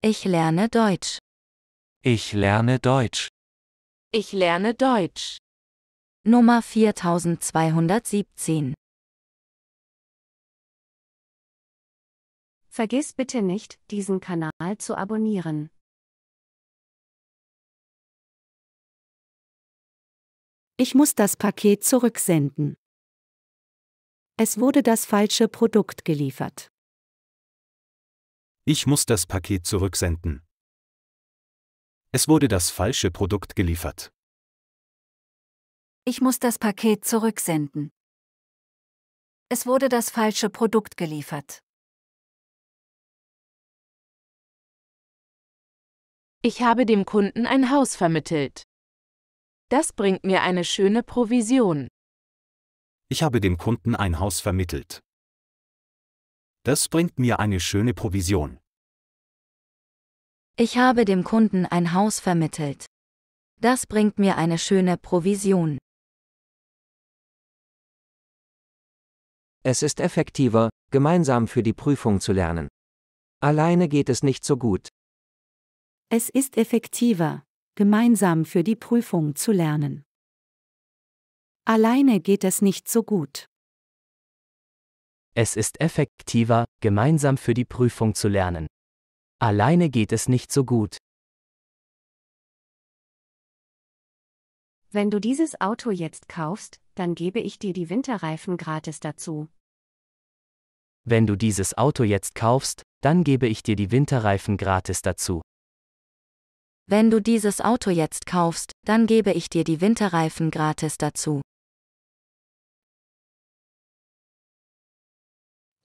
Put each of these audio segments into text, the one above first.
Ich lerne Deutsch. Ich lerne Deutsch. Ich lerne Deutsch. Nummer 4217. Vergiss bitte nicht, diesen Kanal zu abonnieren. Ich muss das Paket zurücksenden. Es wurde das falsche Produkt geliefert. Ich muss das Paket zurücksenden. Es wurde das falsche Produkt geliefert. Ich muss das Paket zurücksenden. Es wurde das falsche Produkt geliefert. Ich habe dem Kunden ein Haus vermittelt. Das bringt mir eine schöne Provision. Ich habe dem Kunden ein Haus vermittelt. Das bringt mir eine schöne Provision. Ich habe dem Kunden ein Haus vermittelt. Das bringt mir eine schöne Provision. Es ist effektiver, gemeinsam für die Prüfung zu lernen. Alleine geht es nicht so gut. Es ist effektiver, gemeinsam für die Prüfung zu lernen. Alleine geht es nicht so gut. Es ist effektiver, gemeinsam für die Prüfung zu lernen. Alleine geht es nicht so gut. Wenn du dieses Auto jetzt kaufst, dann gebe ich dir die Winterreifen gratis dazu. Wenn du dieses Auto jetzt kaufst, dann gebe ich dir die Winterreifen gratis dazu. Wenn du dieses Auto jetzt kaufst, dann gebe ich dir die Winterreifen gratis dazu.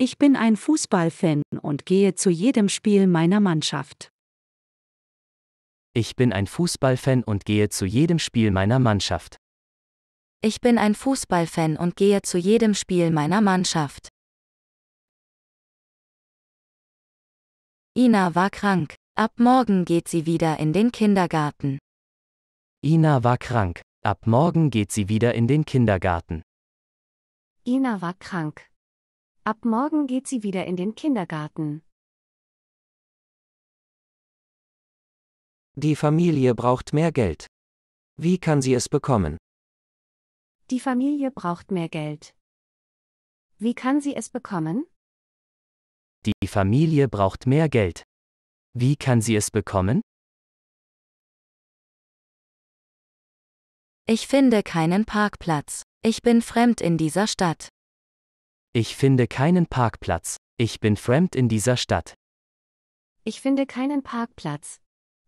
Ich bin ein Fußballfan und gehe zu jedem Spiel meiner Mannschaft. Ich bin ein Fußballfan und gehe zu jedem Spiel meiner Mannschaft. Ich bin ein Fußballfan und gehe zu jedem Spiel meiner Mannschaft. Ina war krank. Ab morgen geht sie wieder in den Kindergarten. Ina war krank. Ab morgen geht sie wieder in den Kindergarten. Ina war krank. Ab morgen geht sie wieder in den Kindergarten. Die Familie braucht mehr Geld. Wie kann sie es bekommen? Die Familie braucht mehr Geld. Wie kann sie es bekommen? Die Familie braucht mehr Geld. Wie kann sie es bekommen? Ich finde keinen Parkplatz. Ich bin fremd in dieser Stadt. Ich finde keinen Parkplatz. Ich bin fremd in dieser Stadt. Ich finde keinen Parkplatz.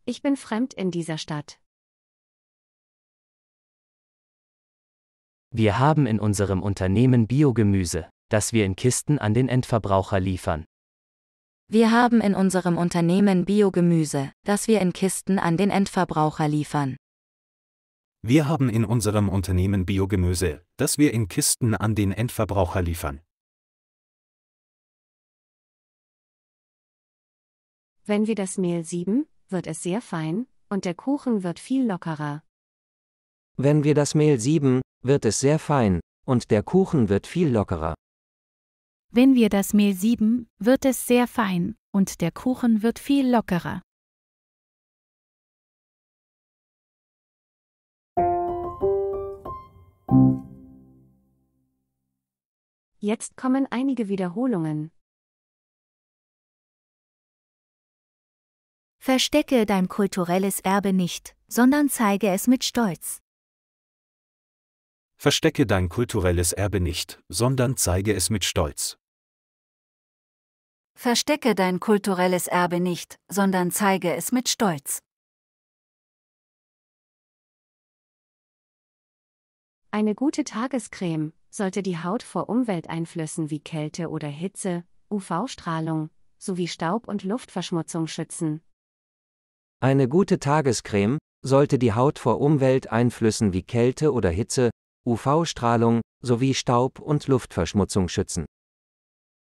Ich bin fremd in dieser Stadt. Wir haben in unserem Unternehmen Biogemüse, das wir in Kisten an den Endverbraucher liefern. Wir haben in unserem Unternehmen Biogemüse, das wir in Kisten an den Endverbraucher liefern. Wir haben in unserem Unternehmen Biogemüse, das wir in Kisten an den Endverbraucher liefern. Wenn wir das Mehl sieben, wird es sehr fein, und der Kuchen wird viel lockerer. Wenn wir das Mehl sieben, wird es sehr fein, und der Kuchen wird viel lockerer. Wenn wir das Mehl sieben, wird es sehr fein, und der Kuchen wird viel lockerer. Jetzt kommen einige Wiederholungen. Verstecke dein kulturelles Erbe nicht, sondern zeige es mit Stolz. Verstecke dein kulturelles Erbe nicht, sondern zeige es mit Stolz. Verstecke dein kulturelles Erbe nicht, sondern zeige es mit Stolz. Eine gute Tagescreme sollte die Haut vor Umwelteinflüssen wie Kälte oder Hitze, UV-Strahlung sowie Staub- und Luftverschmutzung schützen, eine gute Tagescreme sollte die Haut vor Umwelteinflüssen wie Kälte oder Hitze, UV-Strahlung sowie Staub und Luftverschmutzung schützen.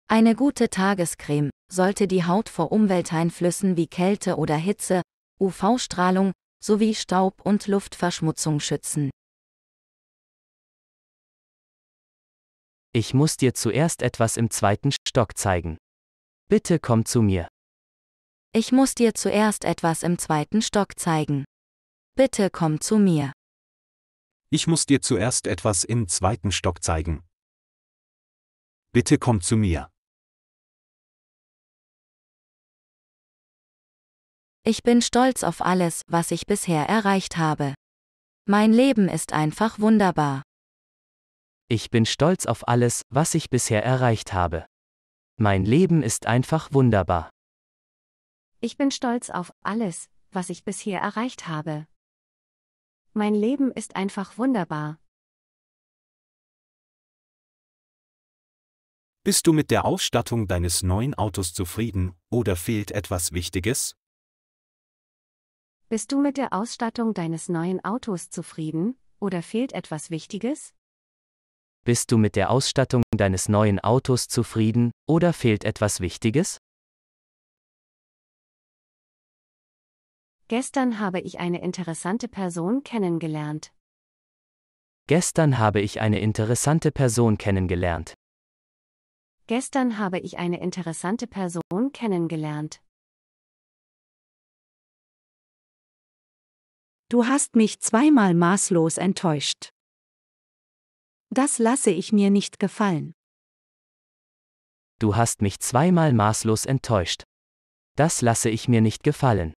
Eine gute Tagescreme sollte die Haut vor Umwelteinflüssen wie Kälte oder Hitze, UV-Strahlung sowie Staub und Luftverschmutzung schützen. Ich muss dir zuerst etwas im zweiten Stock zeigen. Bitte komm zu mir. Ich muss dir zuerst etwas im zweiten Stock zeigen. Bitte komm zu mir. Ich muss dir zuerst etwas im zweiten Stock zeigen. Bitte komm zu mir. Ich bin stolz auf alles, was ich bisher erreicht habe. Mein Leben ist einfach wunderbar. Ich bin stolz auf alles, was ich bisher erreicht habe. Mein Leben ist einfach wunderbar. Ich bin stolz auf alles, was ich bisher erreicht habe. Mein Leben ist einfach wunderbar. Bist du mit der Ausstattung deines neuen Autos zufrieden oder fehlt etwas Wichtiges? Bist du mit der Ausstattung deines neuen Autos zufrieden oder fehlt etwas Wichtiges? Bist du mit der Ausstattung deines neuen Autos zufrieden oder fehlt etwas Wichtiges? Gestern habe ich eine interessante Person kennengelernt. Gestern habe ich eine interessante Person kennengelernt. Gestern habe ich eine interessante Person kennengelernt. Du hast mich zweimal maßlos enttäuscht. Das lasse ich mir nicht gefallen. Du hast mich zweimal maßlos enttäuscht. Das lasse ich mir nicht gefallen.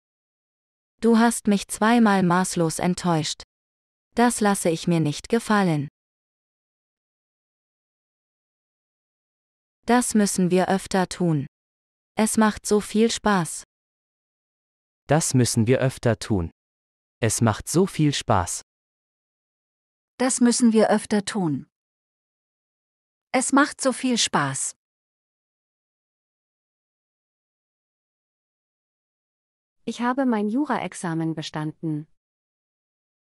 Du hast mich zweimal maßlos enttäuscht. Das lasse ich mir nicht gefallen. Das müssen wir öfter tun. Es macht so viel Spaß. Das müssen wir öfter tun. Es macht so viel Spaß. Das müssen wir öfter tun. Es macht so viel Spaß. Ich habe mein Jura-Examen bestanden.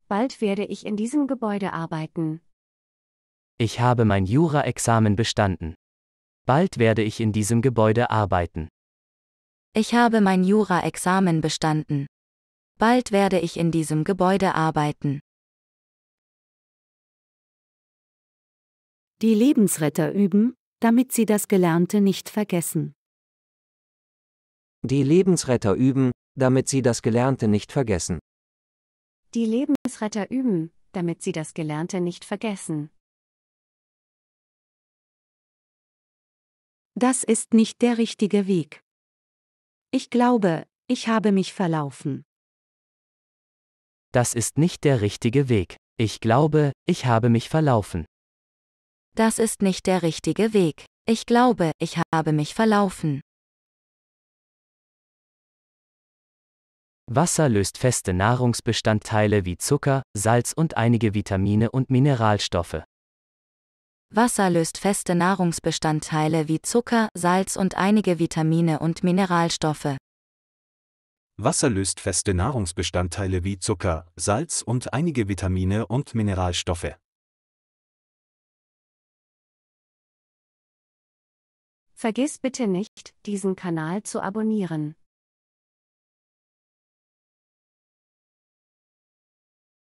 Bald werde ich in diesem Gebäude arbeiten. Ich habe mein Jura-Examen bestanden. Bald werde ich in diesem Gebäude arbeiten. Ich habe mein Jura-Examen bestanden. Bald werde ich in diesem Gebäude arbeiten. Die Lebensretter üben, damit sie das Gelernte nicht vergessen. Die Lebensretter üben, damit sie das Gelernte nicht vergessen. Die Lebensretter üben, damit sie das Gelernte nicht vergessen. Das ist nicht der richtige Weg. Ich glaube, ich habe mich verlaufen. Das ist nicht der richtige Weg. Ich glaube, ich habe mich verlaufen. Das ist nicht der richtige Weg. Ich glaube, ich habe mich verlaufen. Wasser löst feste Nahrungsbestandteile wie Zucker, Salz und einige Vitamine und Mineralstoffe. Wasser löst feste Nahrungsbestandteile wie Zucker, Salz und einige Vitamine und Mineralstoffe. Wasser löst feste Nahrungsbestandteile wie Zucker, Salz und einige Vitamine und Mineralstoffe. Vergiss bitte nicht, diesen Kanal zu abonnieren.